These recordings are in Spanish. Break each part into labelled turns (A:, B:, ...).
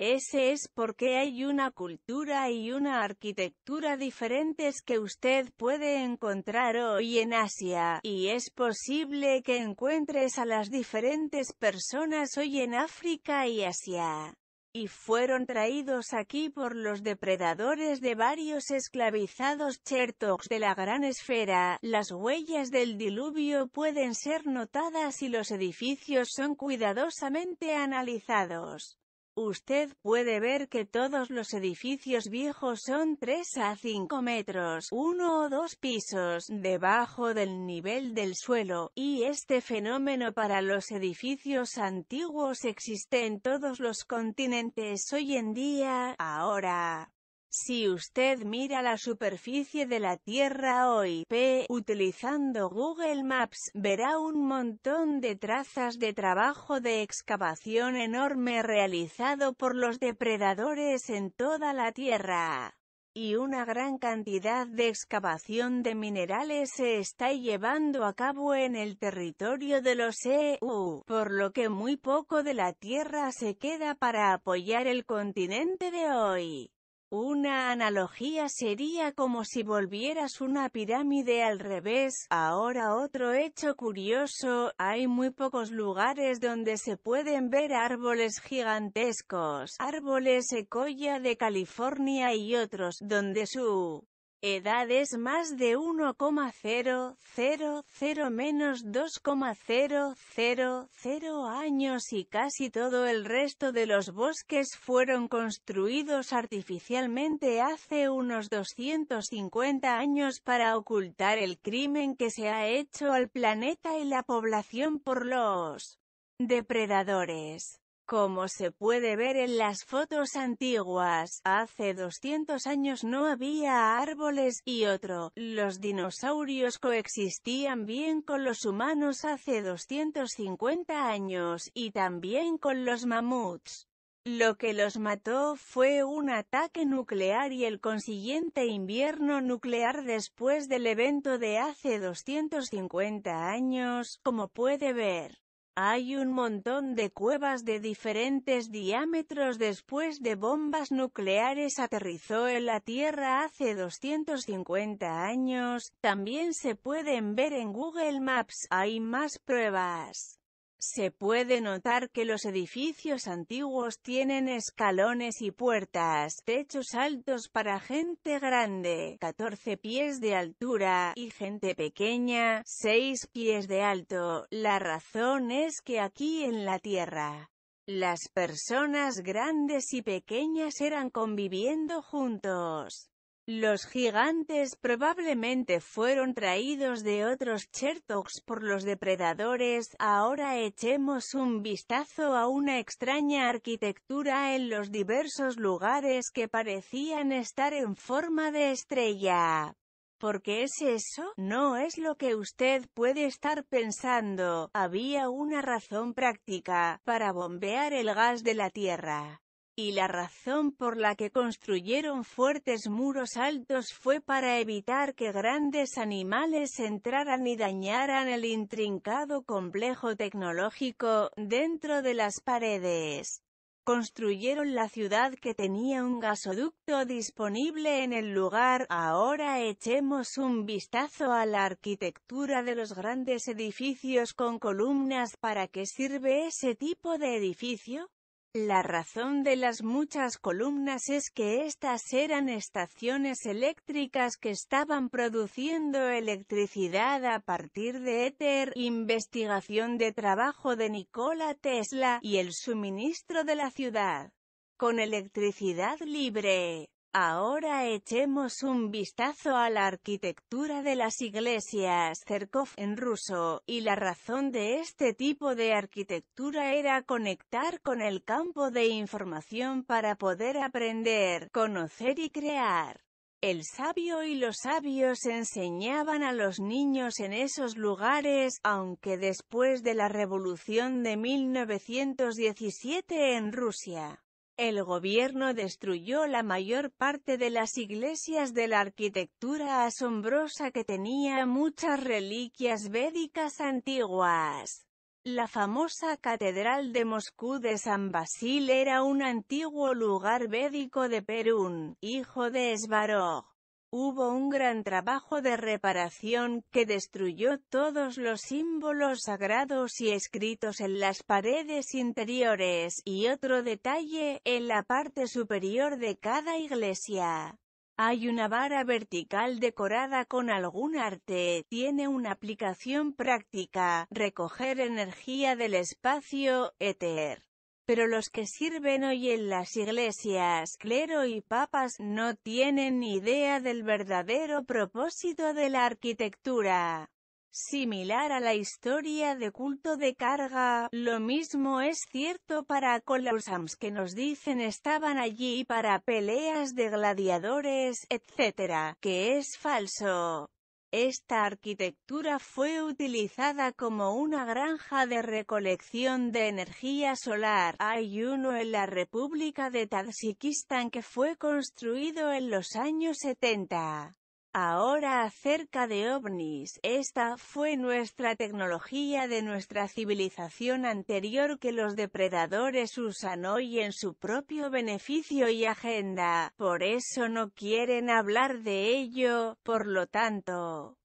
A: Ese es porque hay una cultura y una arquitectura diferentes que usted puede encontrar hoy en Asia, y es posible que encuentres a las diferentes personas hoy en África y Asia. Y fueron traídos aquí por los depredadores de varios esclavizados chertoks de la gran esfera. Las huellas del diluvio pueden ser notadas y los edificios son cuidadosamente analizados. Usted puede ver que todos los edificios viejos son 3 a 5 metros, uno o dos pisos, debajo del nivel del suelo, y este fenómeno para los edificios antiguos existe en todos los continentes hoy en día, ahora. Si usted mira la superficie de la Tierra hoy, P, utilizando Google Maps, verá un montón de trazas de trabajo de excavación enorme realizado por los depredadores en toda la Tierra. Y una gran cantidad de excavación de minerales se está llevando a cabo en el territorio de los EU, por lo que muy poco de la Tierra se queda para apoyar el continente de hoy. Una analogía sería como si volvieras una pirámide al revés. Ahora otro hecho curioso, hay muy pocos lugares donde se pueden ver árboles gigantescos, árboles secoya de California y otros, donde su edad es más de 1,000 menos 2,000 años y casi todo el resto de los bosques fueron construidos artificialmente hace unos 250 años para ocultar el crimen que se ha hecho al planeta y la población por los depredadores. Como se puede ver en las fotos antiguas, hace 200 años no había árboles, y otro, los dinosaurios coexistían bien con los humanos hace 250 años, y también con los mamuts. Lo que los mató fue un ataque nuclear y el consiguiente invierno nuclear después del evento de hace 250 años, como puede ver. Hay un montón de cuevas de diferentes diámetros después de bombas nucleares aterrizó en la Tierra hace 250 años, también se pueden ver en Google Maps, hay más pruebas. Se puede notar que los edificios antiguos tienen escalones y puertas, techos altos para gente grande, 14 pies de altura, y gente pequeña, 6 pies de alto. La razón es que aquí en la Tierra, las personas grandes y pequeñas eran conviviendo juntos. Los gigantes probablemente fueron traídos de otros Chertoks por los depredadores, ahora echemos un vistazo a una extraña arquitectura en los diversos lugares que parecían estar en forma de estrella. ¿Por qué es eso? No es lo que usted puede estar pensando, había una razón práctica, para bombear el gas de la tierra y la razón por la que construyeron fuertes muros altos fue para evitar que grandes animales entraran y dañaran el intrincado complejo tecnológico dentro de las paredes. Construyeron la ciudad que tenía un gasoducto disponible en el lugar. Ahora echemos un vistazo a la arquitectura de los grandes edificios con columnas. ¿Para qué sirve ese tipo de edificio? La razón de las muchas columnas es que estas eran estaciones eléctricas que estaban produciendo electricidad a partir de éter, investigación de trabajo de Nikola Tesla, y el suministro de la ciudad con electricidad libre. Ahora echemos un vistazo a la arquitectura de las iglesias Cerkov en ruso, y la razón de este tipo de arquitectura era conectar con el campo de información para poder aprender, conocer y crear. El sabio y los sabios enseñaban a los niños en esos lugares, aunque después de la revolución de 1917 en Rusia, el gobierno destruyó la mayor parte de las iglesias de la arquitectura asombrosa que tenía muchas reliquias védicas antiguas. La famosa Catedral de Moscú de San Basil era un antiguo lugar védico de Perún, hijo de Svarog. Hubo un gran trabajo de reparación, que destruyó todos los símbolos sagrados y escritos en las paredes interiores, y otro detalle, en la parte superior de cada iglesia. Hay una vara vertical decorada con algún arte, tiene una aplicación práctica, recoger energía del espacio, éter. Pero los que sirven hoy en las iglesias, clero y papas, no tienen ni idea del verdadero propósito de la arquitectura. Similar a la historia de culto de carga, lo mismo es cierto para Colossams que nos dicen estaban allí para peleas de gladiadores, etc., que es falso. Esta arquitectura fue utilizada como una granja de recolección de energía solar. Hay uno en la República de Tadjikistán que fue construido en los años 70. Ahora acerca de ovnis, esta fue nuestra tecnología de nuestra civilización anterior que los depredadores usan hoy en su propio beneficio y agenda, por eso no quieren hablar de ello, por lo tanto,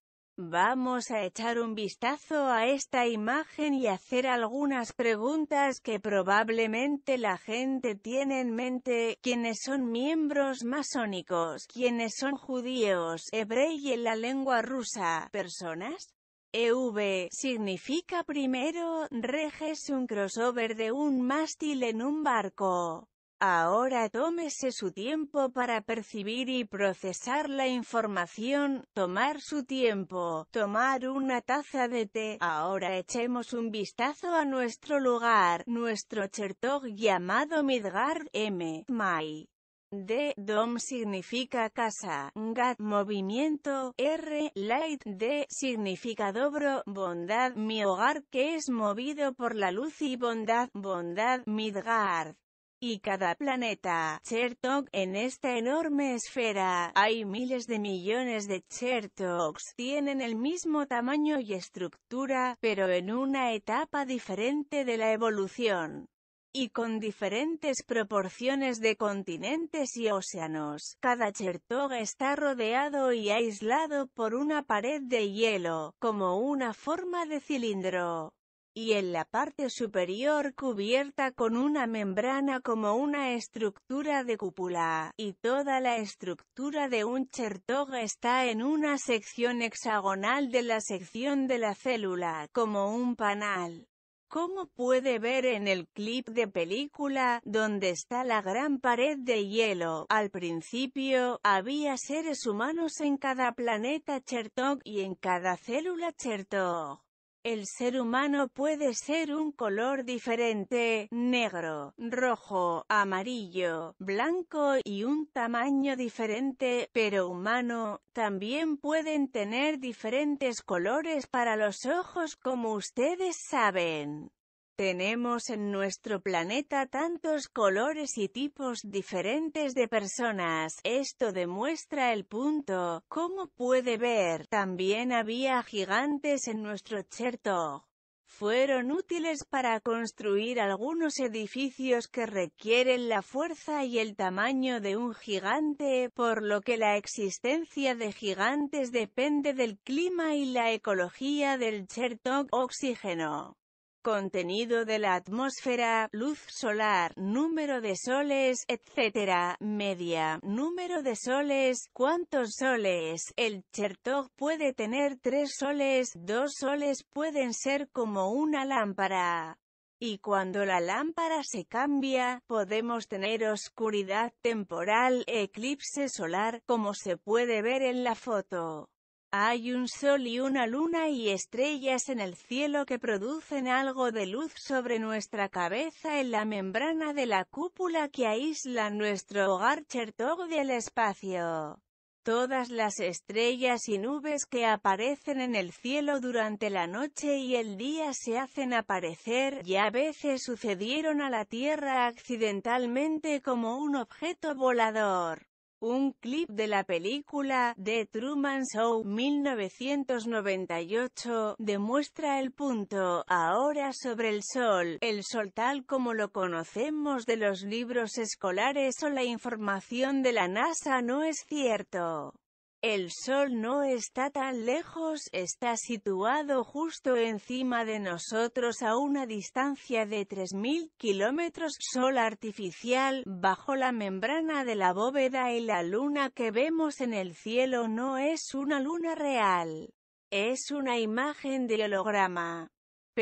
A: Vamos a echar un vistazo a esta imagen y hacer algunas preguntas que probablemente la gente tiene en mente, quienes son miembros masónicos, quienes son judíos, hebrei en la lengua rusa, personas. EV significa primero, reges un crossover de un mástil en un barco. Ahora tómese su tiempo para percibir y procesar la información, tomar su tiempo, tomar una taza de té. Ahora echemos un vistazo a nuestro lugar, nuestro chertog llamado Midgard M. Mai. D. Dom significa casa, Gat movimiento, R. Light D significa dobro, bondad, mi hogar que es movido por la luz y bondad, bondad, Midgard y cada planeta Chertog, en esta enorme esfera, hay miles de millones de Chertogs, tienen el mismo tamaño y estructura, pero en una etapa diferente de la evolución y con diferentes proporciones de continentes y océanos. Cada Chertog está rodeado y aislado por una pared de hielo, como una forma de cilindro y en la parte superior cubierta con una membrana como una estructura de cúpula, y toda la estructura de un chertog está en una sección hexagonal de la sección de la célula, como un panal. Como puede ver en el clip de película, donde está la gran pared de hielo, al principio, había seres humanos en cada planeta Chertog y en cada célula Chertog. El ser humano puede ser un color diferente, negro, rojo, amarillo, blanco y un tamaño diferente, pero humano, también pueden tener diferentes colores para los ojos como ustedes saben. Tenemos en nuestro planeta tantos colores y tipos diferentes de personas, esto demuestra el punto, como puede ver, también había gigantes en nuestro Chertog. Fueron útiles para construir algunos edificios que requieren la fuerza y el tamaño de un gigante, por lo que la existencia de gigantes depende del clima y la ecología del Chertog oxígeno contenido de la atmósfera, luz solar, número de soles, etc., media, número de soles, cuántos soles, el Chertog puede tener tres soles, dos soles pueden ser como una lámpara. Y cuando la lámpara se cambia, podemos tener oscuridad temporal, eclipse solar, como se puede ver en la foto. Hay un sol y una luna y estrellas en el cielo que producen algo de luz sobre nuestra cabeza en la membrana de la cúpula que aísla nuestro hogar Chertog del espacio. Todas las estrellas y nubes que aparecen en el cielo durante la noche y el día se hacen aparecer y a veces sucedieron a la Tierra accidentalmente como un objeto volador. Un clip de la película The Truman Show 1998 demuestra el punto ahora sobre el sol, el sol tal como lo conocemos de los libros escolares o la información de la NASA no es cierto. El Sol no está tan lejos, está situado justo encima de nosotros a una distancia de 3.000 kilómetros. Sol artificial, bajo la membrana de la bóveda y la luna que vemos en el cielo no es una luna real. Es una imagen de holograma.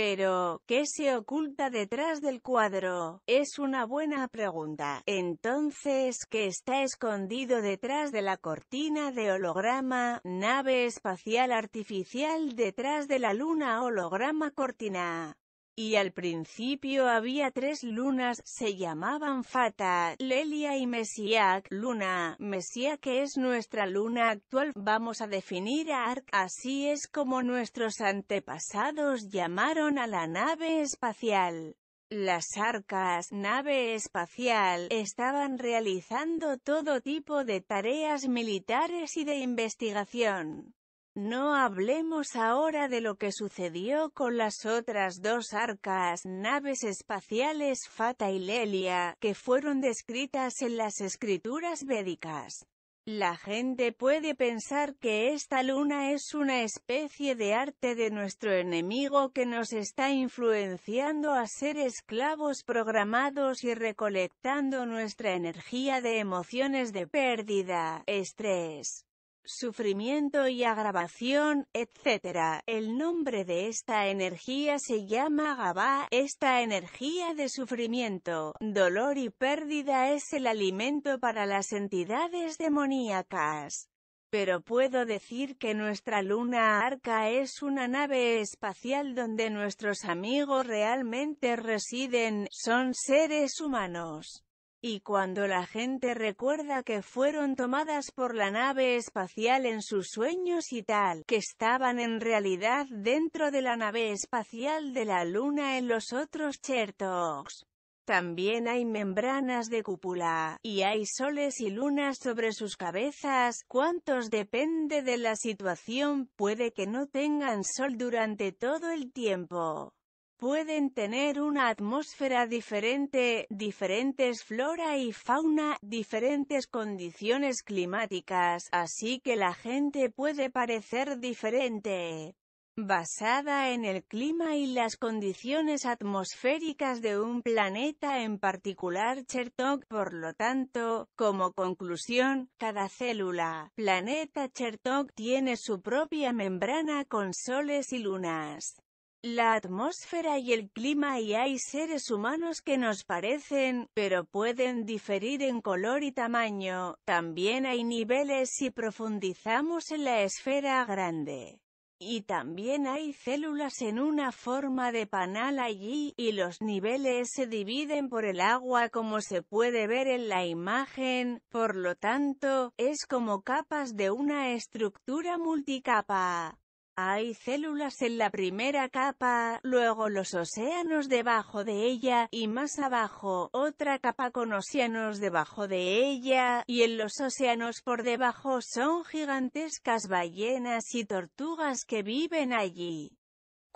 A: Pero, ¿qué se oculta detrás del cuadro? Es una buena pregunta. Entonces, ¿qué está escondido detrás de la cortina de holograma, nave espacial artificial detrás de la luna holograma cortina? y al principio había tres lunas, se llamaban Fata, Lelia y Mesiac, luna, Mesiac es nuestra luna actual, vamos a definir a Ark, así es como nuestros antepasados llamaron a la nave espacial. Las arcas, nave espacial, estaban realizando todo tipo de tareas militares y de investigación. No hablemos ahora de lo que sucedió con las otras dos arcas naves espaciales Fata y Lelia, que fueron descritas en las escrituras védicas. La gente puede pensar que esta luna es una especie de arte de nuestro enemigo que nos está influenciando a ser esclavos programados y recolectando nuestra energía de emociones de pérdida, estrés, sufrimiento y agravación, etc. El nombre de esta energía se llama Gaba, Esta energía de sufrimiento, dolor y pérdida es el alimento para las entidades demoníacas. Pero puedo decir que nuestra luna arca es una nave espacial donde nuestros amigos realmente residen, son seres humanos. Y cuando la gente recuerda que fueron tomadas por la nave espacial en sus sueños y tal, que estaban en realidad dentro de la nave espacial de la Luna en los otros Chertox. También hay membranas de cúpula, y hay soles y lunas sobre sus cabezas, cuántos depende de la situación, puede que no tengan sol durante todo el tiempo pueden tener una atmósfera diferente, diferentes flora y fauna, diferentes condiciones climáticas, así que la gente puede parecer diferente. Basada en el clima y las condiciones atmosféricas de un planeta en particular Chertok, por lo tanto, como conclusión, cada célula, planeta Chertok tiene su propia membrana con soles y lunas la atmósfera y el clima y hay seres humanos que nos parecen, pero pueden diferir en color y tamaño, también hay niveles si profundizamos en la esfera grande. Y también hay células en una forma de panal allí, y los niveles se dividen por el agua como se puede ver en la imagen, por lo tanto, es como capas de una estructura multicapa. Hay células en la primera capa, luego los océanos debajo de ella, y más abajo, otra capa con océanos debajo de ella, y en los océanos por debajo son gigantescas ballenas y tortugas que viven allí.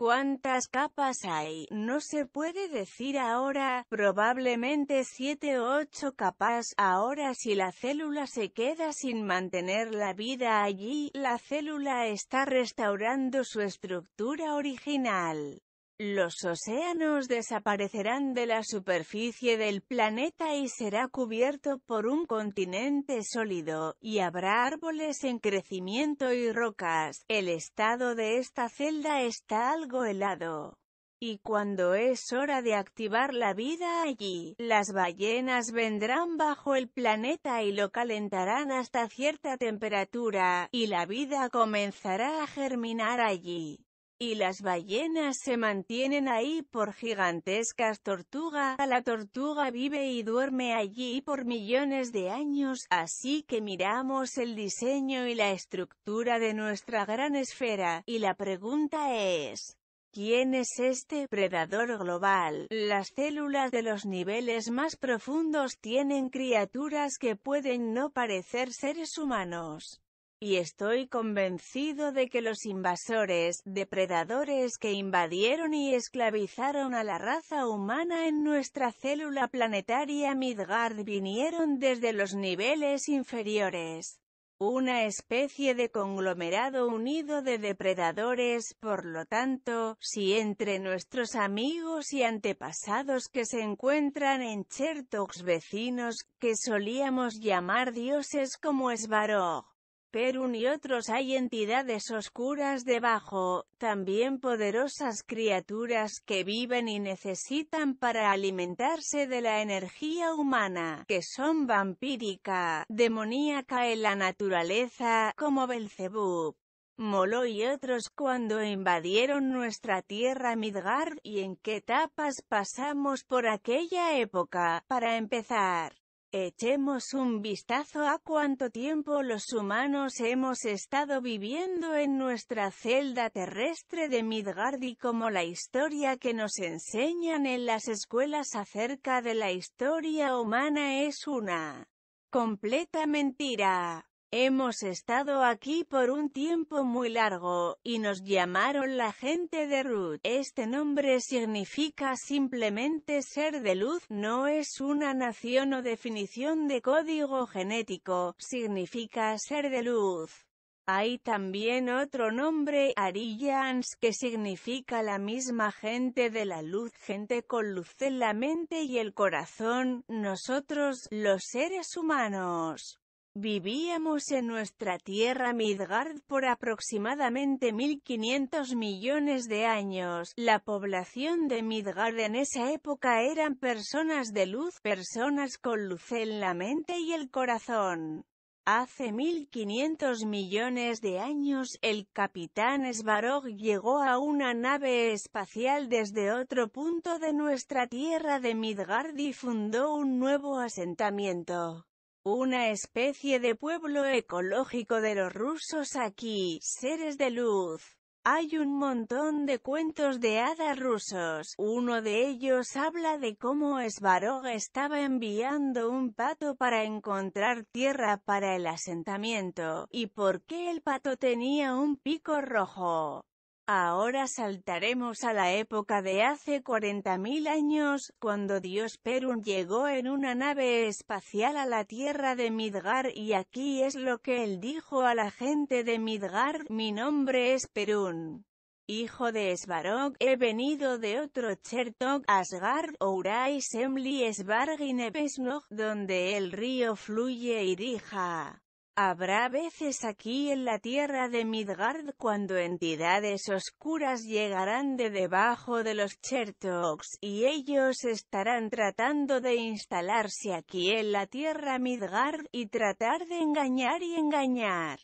A: ¿Cuántas capas hay? No se puede decir ahora, probablemente siete o ocho capas. Ahora si la célula se queda sin mantener la vida allí, la célula está restaurando su estructura original. Los océanos desaparecerán de la superficie del planeta y será cubierto por un continente sólido, y habrá árboles en crecimiento y rocas. El estado de esta celda está algo helado. Y cuando es hora de activar la vida allí, las ballenas vendrán bajo el planeta y lo calentarán hasta cierta temperatura, y la vida comenzará a germinar allí y las ballenas se mantienen ahí por gigantescas tortugas. La tortuga vive y duerme allí por millones de años, así que miramos el diseño y la estructura de nuestra gran esfera, y la pregunta es... ¿Quién es este predador global? Las células de los niveles más profundos tienen criaturas que pueden no parecer seres humanos. Y estoy convencido de que los invasores, depredadores que invadieron y esclavizaron a la raza humana en nuestra célula planetaria Midgard vinieron desde los niveles inferiores. Una especie de conglomerado unido de depredadores, por lo tanto, si entre nuestros amigos y antepasados que se encuentran en Chertox vecinos, que solíamos llamar dioses como Svarog, Perún y otros hay entidades oscuras debajo, también poderosas criaturas que viven y necesitan para alimentarse de la energía humana, que son vampírica, demoníaca en la naturaleza, como Belcebú, Moló y otros cuando invadieron nuestra tierra Midgard y en qué etapas pasamos por aquella época, para empezar. Echemos un vistazo a cuánto tiempo los humanos hemos estado viviendo en nuestra celda terrestre de Midgard y como la historia que nos enseñan en las escuelas acerca de la historia humana es una completa mentira. Hemos estado aquí por un tiempo muy largo, y nos llamaron la gente de Ruth. Este nombre significa simplemente ser de luz, no es una nación o definición de código genético, significa ser de luz. Hay también otro nombre, Arians, que significa la misma gente de la luz, gente con luz en la mente y el corazón, nosotros, los seres humanos. Vivíamos en nuestra tierra Midgard por aproximadamente 1500 millones de años. La población de Midgard en esa época eran personas de luz, personas con luz en la mente y el corazón. Hace 1500 millones de años, el capitán Svarog llegó a una nave espacial desde otro punto de nuestra tierra de Midgard y fundó un nuevo asentamiento. Una especie de pueblo ecológico de los rusos aquí, seres de luz. Hay un montón de cuentos de hadas rusos, uno de ellos habla de cómo Svarog estaba enviando un pato para encontrar tierra para el asentamiento, y por qué el pato tenía un pico rojo. Ahora saltaremos a la época de hace 40.000 años, cuando Dios Perun llegó en una nave espacial a la tierra de Midgar y aquí es lo que él dijo a la gente de Midgar, mi nombre es Perún, Hijo de Svarog, he venido de otro Chertok, Asgard, Ourai Semli Nebesnoh, donde el río fluye y rija. Habrá veces aquí en la tierra de Midgard cuando entidades oscuras llegarán de debajo de los Chertogs, y ellos estarán tratando de instalarse aquí en la tierra Midgard, y tratar de engañar y engañar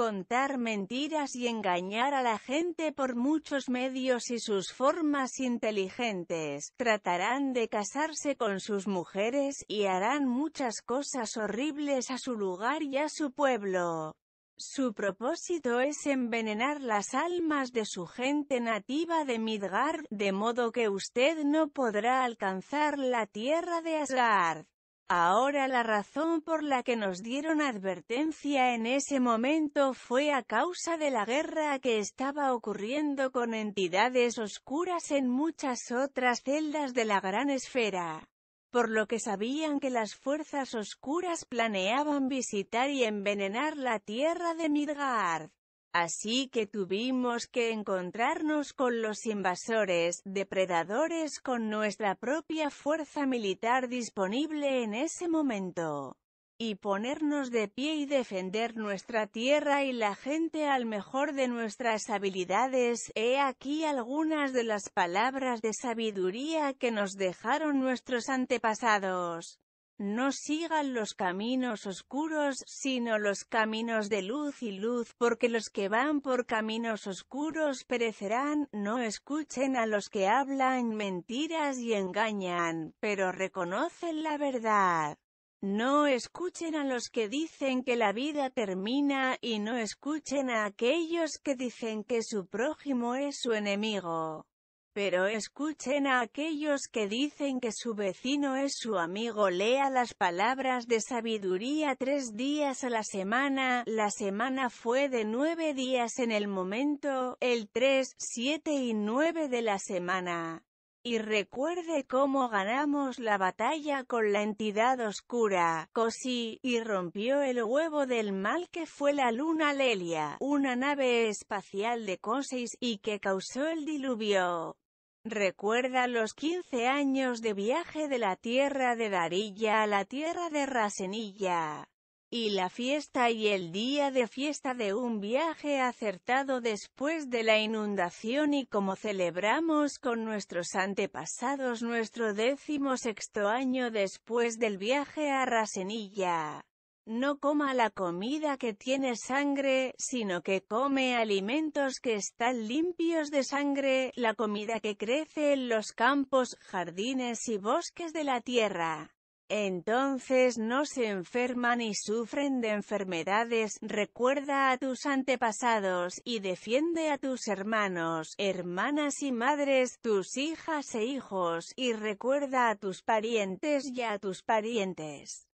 A: contar mentiras y engañar a la gente por muchos medios y sus formas inteligentes, tratarán de casarse con sus mujeres, y harán muchas cosas horribles a su lugar y a su pueblo. Su propósito es envenenar las almas de su gente nativa de Midgard, de modo que usted no podrá alcanzar la tierra de Asgard. Ahora la razón por la que nos dieron advertencia en ese momento fue a causa de la guerra que estaba ocurriendo con entidades oscuras en muchas otras celdas de la gran esfera, por lo que sabían que las fuerzas oscuras planeaban visitar y envenenar la tierra de Midgard. Así que tuvimos que encontrarnos con los invasores, depredadores con nuestra propia fuerza militar disponible en ese momento. Y ponernos de pie y defender nuestra tierra y la gente al mejor de nuestras habilidades. He aquí algunas de las palabras de sabiduría que nos dejaron nuestros antepasados. No sigan los caminos oscuros, sino los caminos de luz y luz, porque los que van por caminos oscuros perecerán, no escuchen a los que hablan mentiras y engañan, pero reconocen la verdad. No escuchen a los que dicen que la vida termina, y no escuchen a aquellos que dicen que su prójimo es su enemigo. Pero escuchen a aquellos que dicen que su vecino es su amigo. Lea las palabras de sabiduría tres días a la semana. La semana fue de nueve días en el momento, el 3, 7 y 9 de la semana. Y recuerde cómo ganamos la batalla con la entidad oscura, Cosí, y rompió el huevo del mal que fue la luna Lelia, una nave espacial de Cosis, y que causó el diluvio. Recuerda los 15 años de viaje de la tierra de Darilla a la tierra de Rasenilla. Y la fiesta y el día de fiesta de un viaje acertado después de la inundación y como celebramos con nuestros antepasados nuestro décimo sexto año después del viaje a Rasenilla no coma la comida que tiene sangre, sino que come alimentos que están limpios de sangre, la comida que crece en los campos, jardines y bosques de la tierra. Entonces no se enferman y sufren de enfermedades, recuerda a tus antepasados, y defiende a tus hermanos, hermanas y madres, tus hijas e hijos, y recuerda a tus parientes y a tus parientes.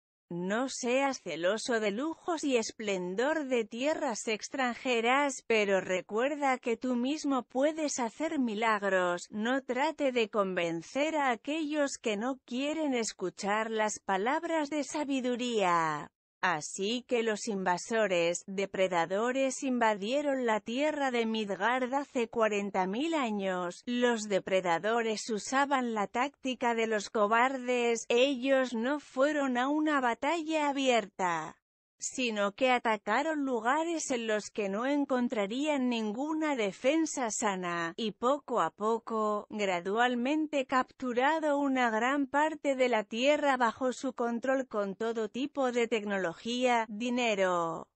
A: No seas celoso de lujos y esplendor de tierras extranjeras, pero recuerda que tú mismo puedes hacer milagros, no trate de convencer a aquellos que no quieren escuchar las palabras de sabiduría. Así que los invasores, depredadores invadieron la tierra de Midgard hace 40.000 años, los depredadores usaban la táctica de los cobardes, ellos no fueron a una batalla abierta sino que atacaron lugares en los que no encontrarían ninguna defensa sana, y poco a poco, gradualmente capturado una gran parte de la tierra bajo su control con todo tipo de tecnología, dinero,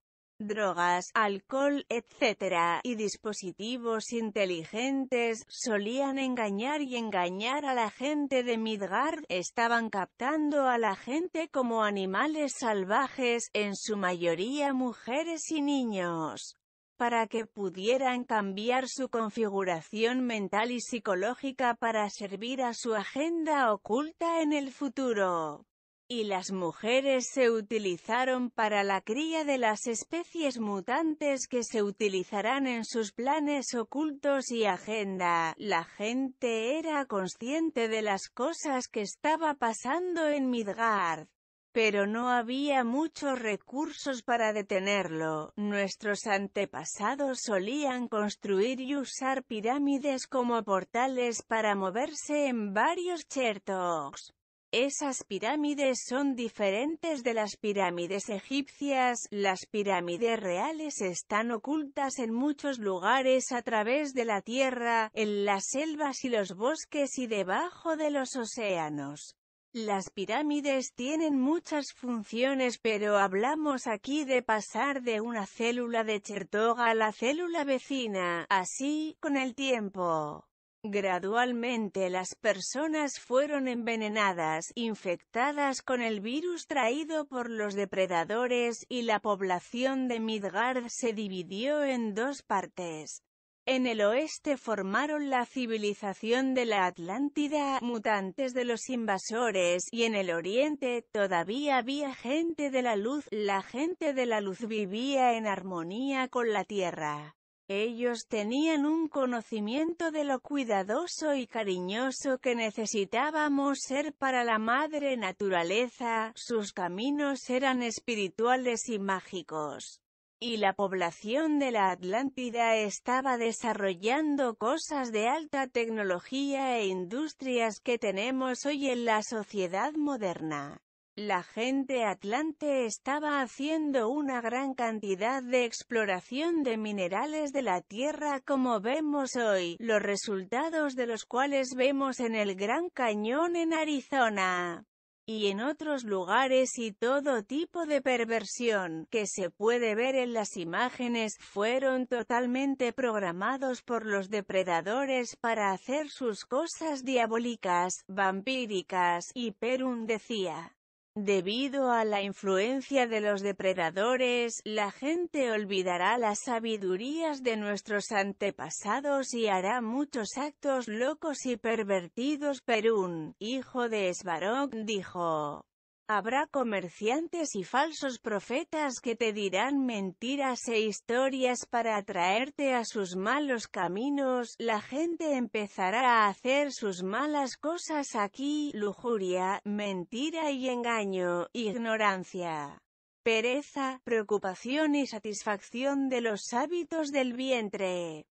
A: drogas, alcohol, etc., y dispositivos inteligentes, solían engañar y engañar a la gente de Midgard, estaban captando a la gente como animales salvajes, en su mayoría mujeres y niños para que pudieran cambiar su configuración mental y psicológica para servir a su agenda oculta en el futuro y las mujeres se utilizaron para la cría de las especies mutantes que se utilizarán en sus planes ocultos y agenda. La gente era consciente de las cosas que estaba pasando en Midgard. Pero no había muchos recursos para detenerlo. Nuestros antepasados solían construir y usar pirámides como portales para moverse en varios Chertoks. Esas pirámides son diferentes de las pirámides egipcias, las pirámides reales están ocultas en muchos lugares a través de la tierra, en las selvas y los bosques y debajo de los océanos. Las pirámides tienen muchas funciones pero hablamos aquí de pasar de una célula de Chertoga a la célula vecina, así, con el tiempo. Gradualmente las personas fueron envenenadas, infectadas con el virus traído por los depredadores, y la población de Midgard se dividió en dos partes. En el oeste formaron la civilización de la Atlántida, mutantes de los invasores, y en el oriente todavía había gente de la luz, la gente de la luz vivía en armonía con la tierra. Ellos tenían un conocimiento de lo cuidadoso y cariñoso que necesitábamos ser para la madre naturaleza, sus caminos eran espirituales y mágicos. Y la población de la Atlántida estaba desarrollando cosas de alta tecnología e industrias que tenemos hoy en la sociedad moderna. La gente atlante estaba haciendo una gran cantidad de exploración de minerales de la Tierra como vemos hoy, los resultados de los cuales vemos en el Gran Cañón en Arizona y en otros lugares y todo tipo de perversión, que se puede ver en las imágenes, fueron totalmente programados por los depredadores para hacer sus cosas diabólicas, vampíricas, y Perun decía. Debido a la influencia de los depredadores, la gente olvidará las sabidurías de nuestros antepasados y hará muchos actos locos y pervertidos. Perún, hijo de Esbarok, dijo. Habrá comerciantes y falsos profetas que te dirán mentiras e historias para atraerte a sus malos caminos, la gente empezará a hacer sus malas cosas aquí, lujuria, mentira y engaño, ignorancia, pereza, preocupación y satisfacción de los hábitos del vientre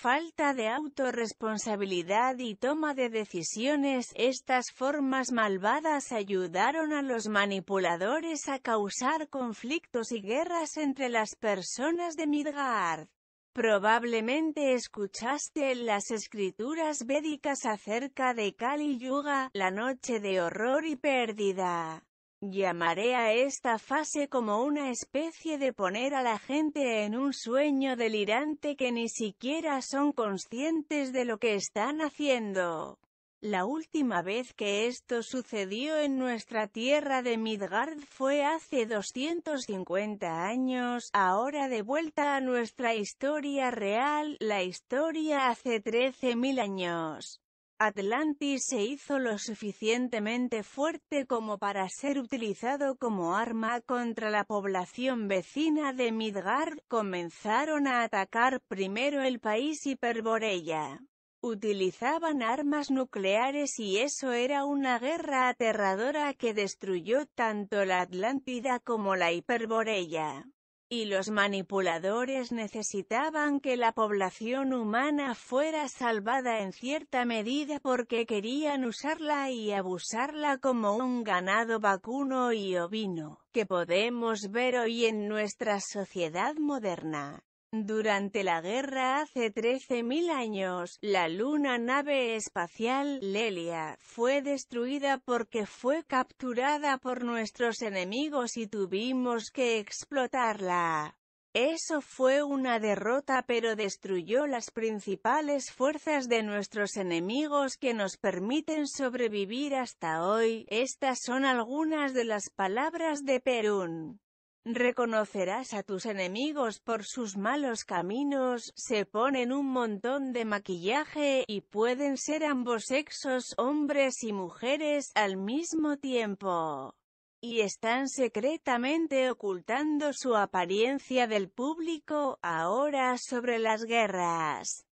A: falta de autorresponsabilidad y toma de decisiones, estas formas malvadas ayudaron a los manipuladores a causar conflictos y guerras entre las personas de Midgard. Probablemente escuchaste en las escrituras védicas acerca de Kali Yuga, la noche de horror y pérdida. Llamaré a esta fase como una especie de poner a la gente en un sueño delirante que ni siquiera son conscientes de lo que están haciendo. La última vez que esto sucedió en nuestra tierra de Midgard fue hace 250 años, ahora de vuelta a nuestra historia real, la historia hace 13.000 años. Atlantis se hizo lo suficientemente fuerte como para ser utilizado como arma contra la población vecina de Midgard, comenzaron a atacar primero el país hiperboreya. Utilizaban armas nucleares y eso era una guerra aterradora que destruyó tanto la Atlántida como la hiperboreya y los manipuladores necesitaban que la población humana fuera salvada en cierta medida porque querían usarla y abusarla como un ganado vacuno y ovino, que podemos ver hoy en nuestra sociedad moderna. Durante la guerra hace 13.000 años, la luna nave espacial, Lelia, fue destruida porque fue capturada por nuestros enemigos y tuvimos que explotarla. Eso fue una derrota pero destruyó las principales fuerzas de nuestros enemigos que nos permiten sobrevivir hasta hoy. Estas son algunas de las palabras de Perún. Reconocerás a tus enemigos por sus malos caminos, se ponen un montón de maquillaje, y pueden ser ambos sexos, hombres y mujeres, al mismo tiempo. Y están secretamente ocultando su apariencia del público, ahora sobre las guerras.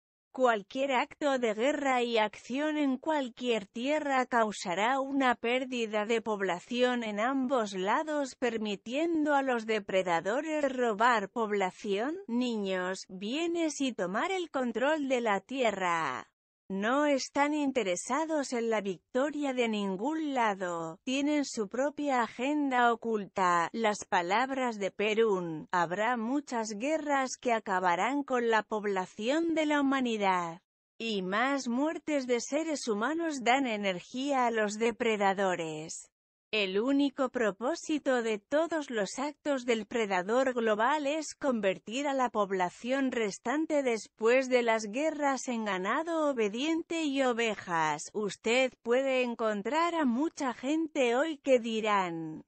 A: Cualquier acto de guerra y acción en cualquier tierra causará una pérdida de población en ambos lados permitiendo a los depredadores robar población, niños, bienes y tomar el control de la tierra. No están interesados en la victoria de ningún lado, tienen su propia agenda oculta. Las palabras de Perún, habrá muchas guerras que acabarán con la población de la humanidad. Y más muertes de seres humanos dan energía a los depredadores. El único propósito de todos los actos del predador global es convertir a la población restante después de las guerras en ganado obediente y ovejas. Usted puede encontrar a mucha gente hoy que dirán,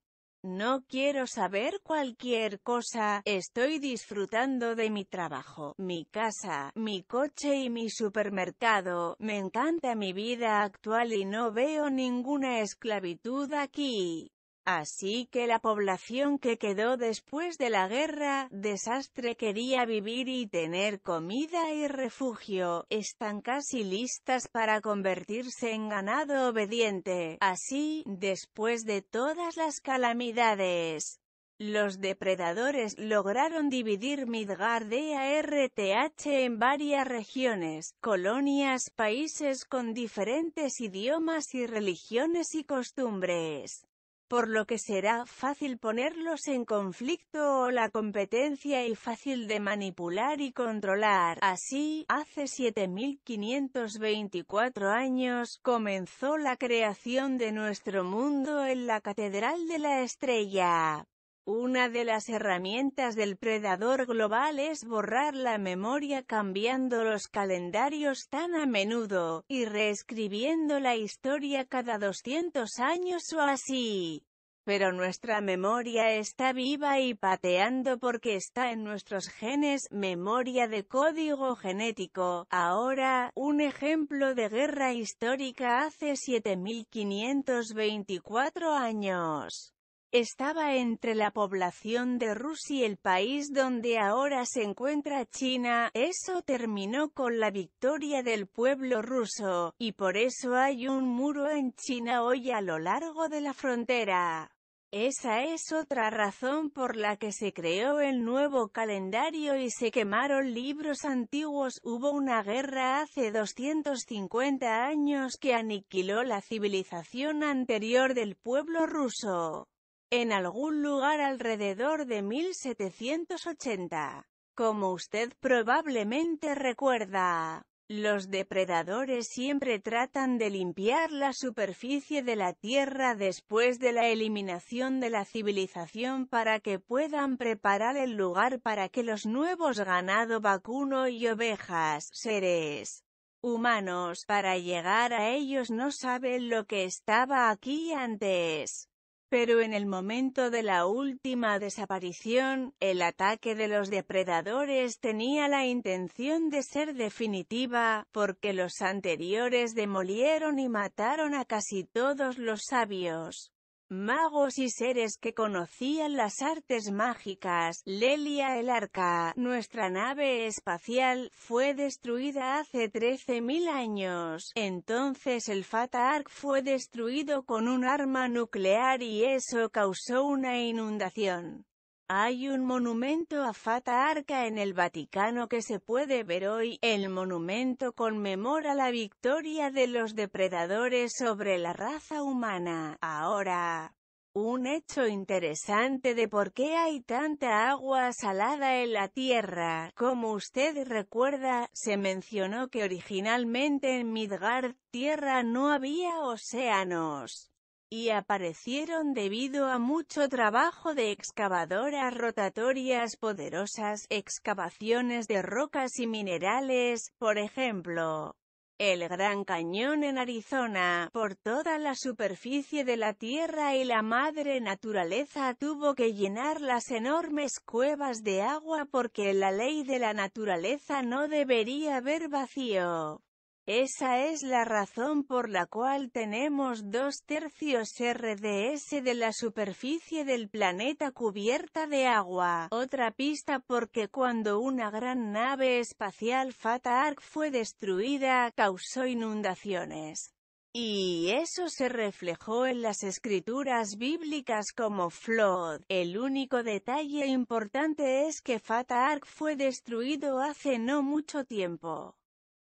A: no quiero saber cualquier cosa, estoy disfrutando de mi trabajo, mi casa, mi coche y mi supermercado, me encanta mi vida actual y no veo ninguna esclavitud aquí. Así que la población que quedó después de la guerra, desastre quería vivir y tener comida y refugio, están casi listas para convertirse en ganado obediente. Así, después de todas las calamidades, los depredadores lograron dividir Midgard RTH en varias regiones, colonias, países con diferentes idiomas y religiones y costumbres por lo que será fácil ponerlos en conflicto o la competencia y fácil de manipular y controlar. Así, hace 7.524 años, comenzó la creación de nuestro mundo en la Catedral de la Estrella. Una de las herramientas del predador global es borrar la memoria cambiando los calendarios tan a menudo, y reescribiendo la historia cada 200 años o así. Pero nuestra memoria está viva y pateando porque está en nuestros genes, memoria de código genético. Ahora, un ejemplo de guerra histórica hace 7524 años. Estaba entre la población de Rusia y el país donde ahora se encuentra China, eso terminó con la victoria del pueblo ruso, y por eso hay un muro en China hoy a lo largo de la frontera. Esa es otra razón por la que se creó el nuevo calendario y se quemaron libros antiguos. Hubo una guerra hace 250 años que aniquiló la civilización anterior del pueblo ruso en algún lugar alrededor de 1780. Como usted probablemente recuerda, los depredadores siempre tratan de limpiar la superficie de la Tierra después de la eliminación de la civilización para que puedan preparar el lugar para que los nuevos ganado vacuno y ovejas, seres humanos, para llegar a ellos no saben lo que estaba aquí antes. Pero en el momento de la última desaparición, el ataque de los depredadores tenía la intención de ser definitiva, porque los anteriores demolieron y mataron a casi todos los sabios magos y seres que conocían las artes mágicas, Lelia el Arca, nuestra nave espacial, fue destruida hace 13.000 años. Entonces el Fata Ark fue destruido con un arma nuclear y eso causó una inundación. Hay un monumento a Fata Arca en el Vaticano que se puede ver hoy. El monumento conmemora la victoria de los depredadores sobre la raza humana. Ahora, un hecho interesante de por qué hay tanta agua salada en la Tierra. Como usted recuerda, se mencionó que originalmente en Midgard, Tierra no había océanos y aparecieron debido a mucho trabajo de excavadoras rotatorias poderosas, excavaciones de rocas y minerales, por ejemplo, el Gran Cañón en Arizona, por toda la superficie de la Tierra y la madre naturaleza tuvo que llenar las enormes cuevas de agua porque la ley de la naturaleza no debería haber vacío. Esa es la razón por la cual tenemos dos tercios RDS de la superficie del planeta cubierta de agua. Otra pista porque cuando una gran nave espacial Fata Ark fue destruida, causó inundaciones. Y eso se reflejó en las escrituras bíblicas como Flood. El único detalle importante es que Fata Ark fue destruido hace no mucho tiempo.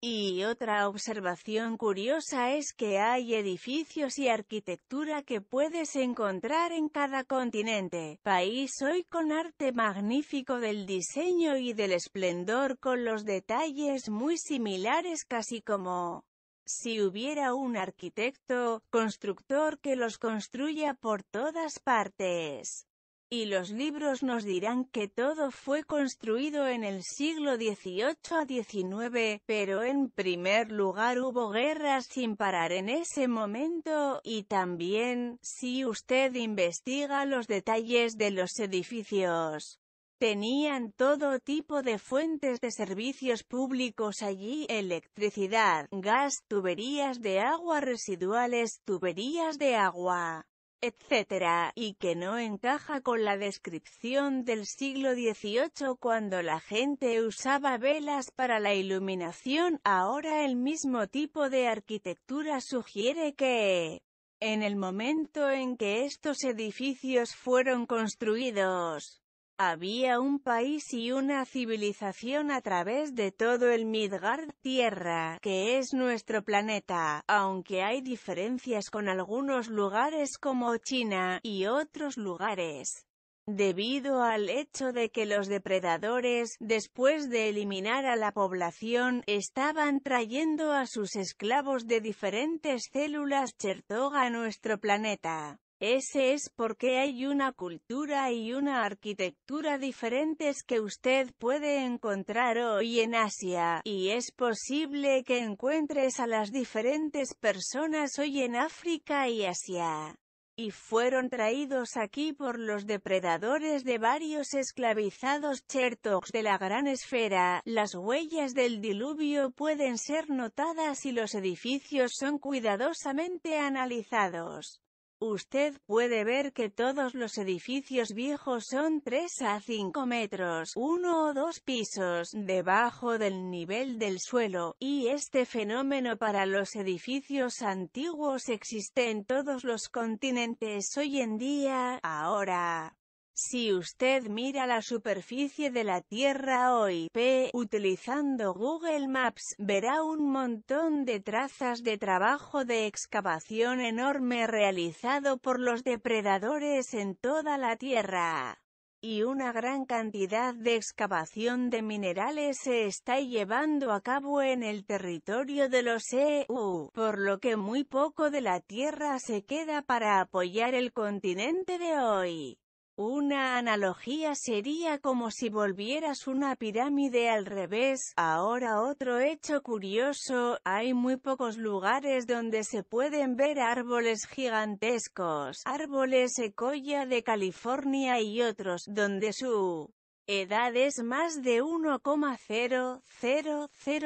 A: Y otra observación curiosa es que hay edificios y arquitectura que puedes encontrar en cada continente, país hoy con arte magnífico del diseño y del esplendor con los detalles muy similares casi como si hubiera un arquitecto, constructor que los construya por todas partes. Y los libros nos dirán que todo fue construido en el siglo XVIII a XIX, pero en primer lugar hubo guerras sin parar en ese momento, y también, si usted investiga los detalles de los edificios, Tenían todo tipo de fuentes de servicios públicos allí, electricidad, gas, tuberías de agua residuales, tuberías de agua etc., y que no encaja con la descripción del siglo XVIII cuando la gente usaba velas para la iluminación, ahora el mismo tipo de arquitectura sugiere que, en el momento en que estos edificios fueron construidos, había un país y una civilización a través de todo el Midgard, Tierra, que es nuestro planeta, aunque hay diferencias con algunos lugares como China, y otros lugares. Debido al hecho de que los depredadores, después de eliminar a la población, estaban trayendo a sus esclavos de diferentes células Chertog a nuestro planeta. Ese es porque hay una cultura y una arquitectura diferentes que usted puede encontrar hoy en Asia, y es posible que encuentres a las diferentes personas hoy en África y Asia. Y fueron traídos aquí por los depredadores de varios esclavizados Chertox de la gran esfera. Las huellas del diluvio pueden ser notadas y los edificios son cuidadosamente analizados. Usted puede ver que todos los edificios viejos son 3 a 5 metros, uno o dos pisos, debajo del nivel del suelo, y este fenómeno para los edificios antiguos existe en todos los continentes hoy en día, ahora. Si usted mira la superficie de la Tierra hoy, p, utilizando Google Maps, verá un montón de trazas de trabajo de excavación enorme realizado por los depredadores en toda la Tierra. Y una gran cantidad de excavación de minerales se está llevando a cabo en el territorio de los EU, por lo que muy poco de la Tierra se queda para apoyar el continente de hoy. Una analogía sería como si volvieras una pirámide al revés. Ahora otro hecho curioso, hay muy pocos lugares donde se pueden ver árboles gigantescos, árboles secoya de California y otros, donde su Edades más de 1,000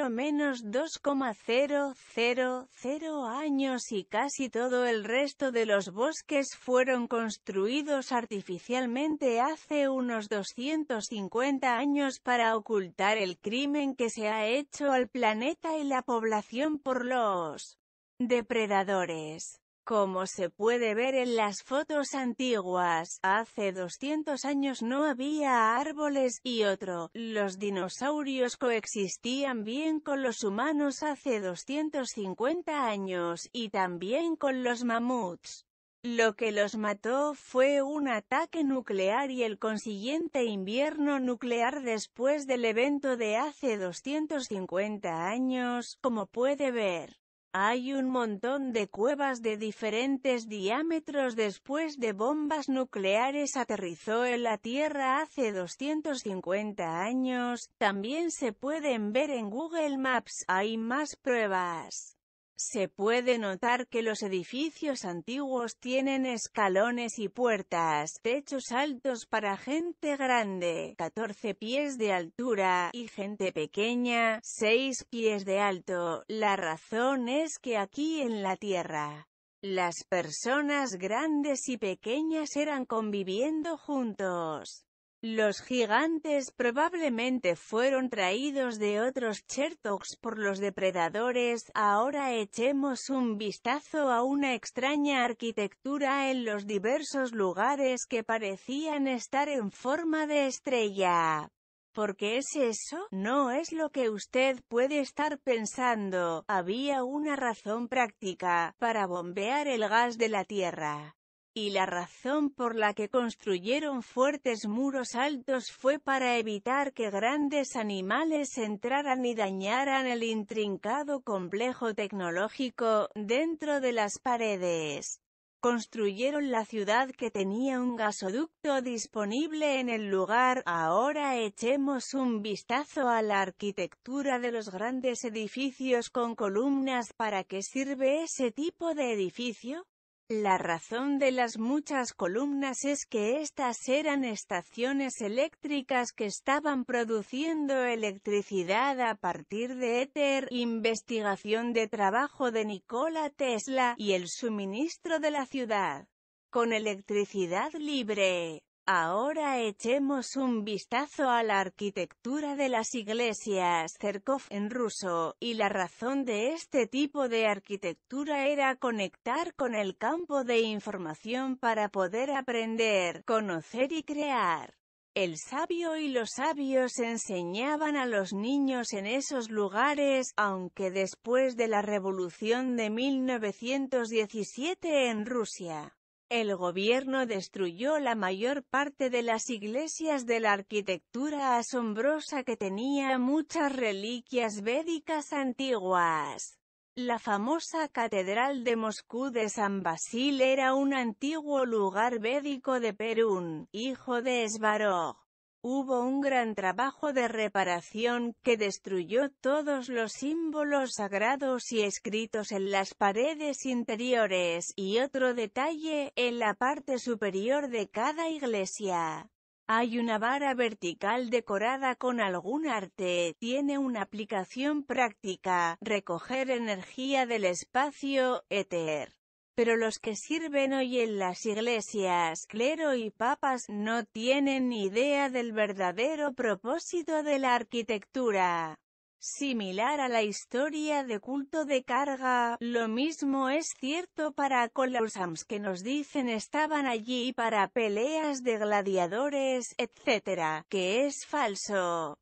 A: menos 2,000 años y casi todo el resto de los bosques fueron construidos artificialmente hace unos 250 años para ocultar el crimen que se ha hecho al planeta y la población por los depredadores. Como se puede ver en las fotos antiguas, hace 200 años no había árboles, y otro, los dinosaurios coexistían bien con los humanos hace 250 años, y también con los mamuts. Lo que los mató fue un ataque nuclear y el consiguiente invierno nuclear después del evento de hace 250 años, como puede ver. Hay un montón de cuevas de diferentes diámetros después de bombas nucleares aterrizó en la Tierra hace 250 años, también se pueden ver en Google Maps, hay más pruebas. Se puede notar que los edificios antiguos tienen escalones y puertas, techos altos para gente grande, 14 pies de altura, y gente pequeña, 6 pies de alto. La razón es que aquí en la Tierra, las personas grandes y pequeñas eran conviviendo juntos. Los gigantes probablemente fueron traídos de otros Chertoks por los depredadores, ahora echemos un vistazo a una extraña arquitectura en los diversos lugares que parecían estar en forma de estrella. ¿Por qué es eso? No es lo que usted puede estar pensando. Había una razón práctica, para bombear el gas de la Tierra y la razón por la que construyeron fuertes muros altos fue para evitar que grandes animales entraran y dañaran el intrincado complejo tecnológico dentro de las paredes. Construyeron la ciudad que tenía un gasoducto disponible en el lugar. Ahora echemos un vistazo a la arquitectura de los grandes edificios con columnas. ¿Para qué sirve ese tipo de edificio? La razón de las muchas columnas es que estas eran estaciones eléctricas que estaban produciendo electricidad a partir de éter, investigación de trabajo de Nikola Tesla, y el suministro de la ciudad con electricidad libre. Ahora echemos un vistazo a la arquitectura de las iglesias Cerkov en ruso, y la razón de este tipo de arquitectura era conectar con el campo de información para poder aprender, conocer y crear. El sabio y los sabios enseñaban a los niños en esos lugares, aunque después de la revolución de 1917 en Rusia, el gobierno destruyó la mayor parte de las iglesias de la arquitectura asombrosa que tenía muchas reliquias védicas antiguas. La famosa Catedral de Moscú de San Basil era un antiguo lugar védico de Perún, hijo de Svarog. Hubo un gran trabajo de reparación, que destruyó todos los símbolos sagrados y escritos en las paredes interiores, y otro detalle, en la parte superior de cada iglesia. Hay una vara vertical decorada con algún arte, tiene una aplicación práctica, recoger energía del espacio, éter pero los que sirven hoy en las iglesias, clero y papas, no tienen ni idea del verdadero propósito de la arquitectura. Similar a la historia de culto de carga, lo mismo es cierto para colosams que nos dicen estaban allí para peleas de gladiadores, etc., que es falso.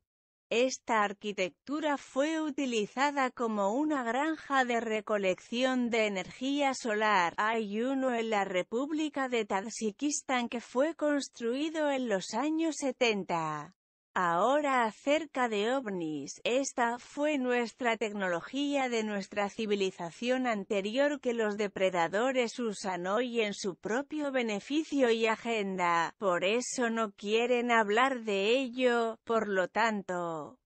A: Esta arquitectura fue utilizada como una granja de recolección de energía solar. Hay uno en la República de Tadjikistán que fue construido en los años 70. Ahora acerca de ovnis, esta fue nuestra tecnología de nuestra civilización anterior que los depredadores usan hoy en su propio beneficio y agenda, por eso no quieren hablar de ello, por lo tanto,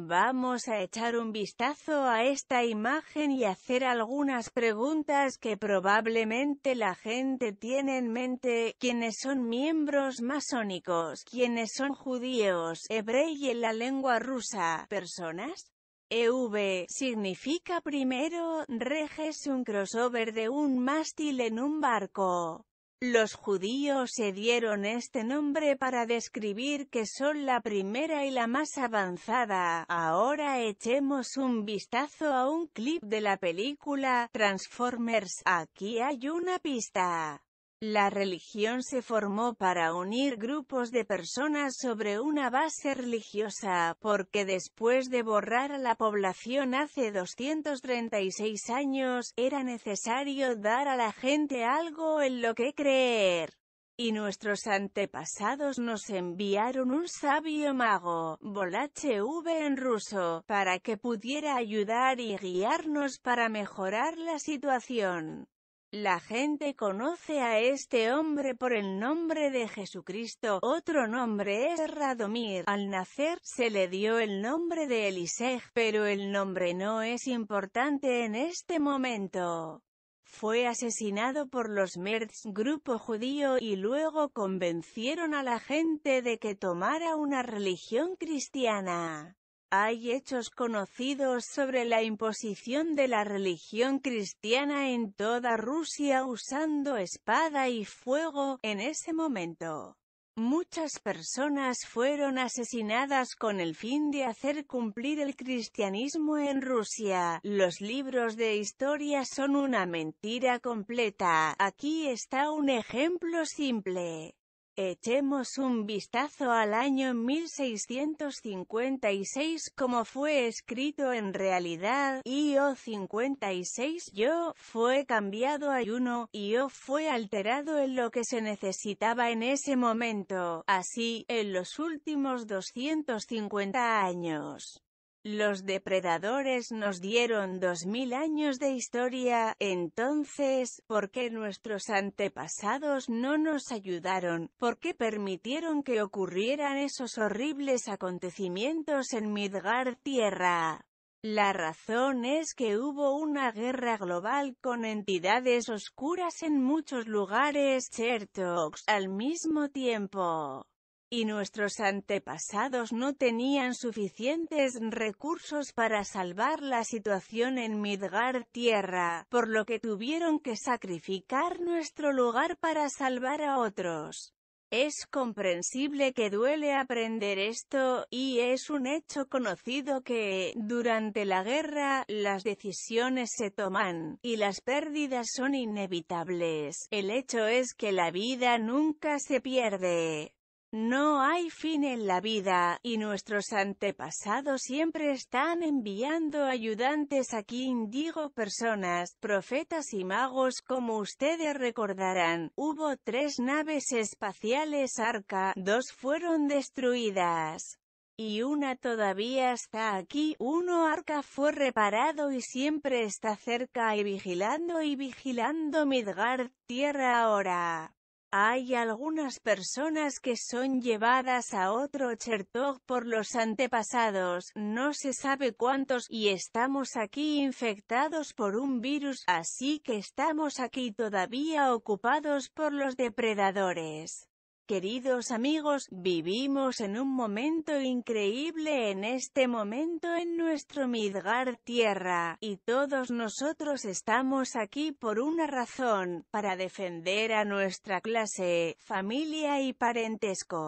A: Vamos a echar un vistazo a esta imagen y hacer algunas preguntas que probablemente la gente tiene en mente, ¿Quiénes son miembros masónicos, quienes son judíos, hebrey y en la lengua rusa, personas. EV significa primero, reges un crossover de un mástil en un barco. Los judíos se dieron este nombre para describir que son la primera y la más avanzada. Ahora echemos un vistazo a un clip de la película Transformers. Aquí hay una pista. La religión se formó para unir grupos de personas sobre una base religiosa, porque después de borrar a la población hace 236 años, era necesario dar a la gente algo en lo que creer. Y nuestros antepasados nos enviaron un sabio mago, V en ruso, para que pudiera ayudar y guiarnos para mejorar la situación. La gente conoce a este hombre por el nombre de Jesucristo, otro nombre es Radomir. Al nacer, se le dio el nombre de Eliseg, pero el nombre no es importante en este momento. Fue asesinado por los Merz, grupo judío, y luego convencieron a la gente de que tomara una religión cristiana. Hay hechos conocidos sobre la imposición de la religión cristiana en toda Rusia usando espada y fuego, en ese momento. Muchas personas fueron asesinadas con el fin de hacer cumplir el cristianismo en Rusia. Los libros de historia son una mentira completa. Aquí está un ejemplo simple. Echemos un vistazo al año 1656 como fue escrito en realidad, y IO 56 yo fue cambiado a y yo fue alterado en lo que se necesitaba en ese momento, así, en los últimos 250 años. Los depredadores nos dieron dos mil años de historia, entonces, ¿por qué nuestros antepasados no nos ayudaron? ¿Por qué permitieron que ocurrieran esos horribles acontecimientos en Midgar Tierra? La razón es que hubo una guerra global con entidades oscuras en muchos lugares, Chertox, al mismo tiempo y nuestros antepasados no tenían suficientes recursos para salvar la situación en Midgar tierra, por lo que tuvieron que sacrificar nuestro lugar para salvar a otros. Es comprensible que duele aprender esto, y es un hecho conocido que, durante la guerra, las decisiones se toman, y las pérdidas son inevitables. El hecho es que la vida nunca se pierde. No hay fin en la vida, y nuestros antepasados siempre están enviando ayudantes aquí indigo personas, profetas y magos como ustedes recordarán. Hubo tres naves espaciales arca, dos fueron destruidas y una todavía está aquí. Uno arca fue reparado y siempre está cerca y vigilando y vigilando Midgard, tierra ahora. Hay algunas personas que son llevadas a otro chertog por los antepasados, no se sabe cuántos, y estamos aquí infectados por un virus, así que estamos aquí todavía ocupados por los depredadores. Queridos amigos, vivimos en un momento increíble en este momento en nuestro Midgar Tierra, y todos nosotros estamos aquí por una razón, para defender a nuestra clase, familia y parentesco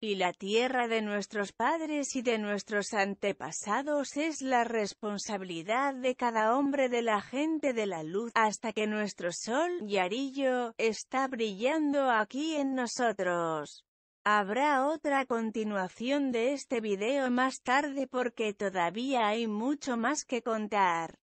A: y la tierra de nuestros padres y de nuestros antepasados es la responsabilidad de cada hombre de la gente de la luz, hasta que nuestro sol, Yarillo, está brillando aquí en nosotros. Habrá otra continuación de este video más tarde porque todavía hay mucho más que contar.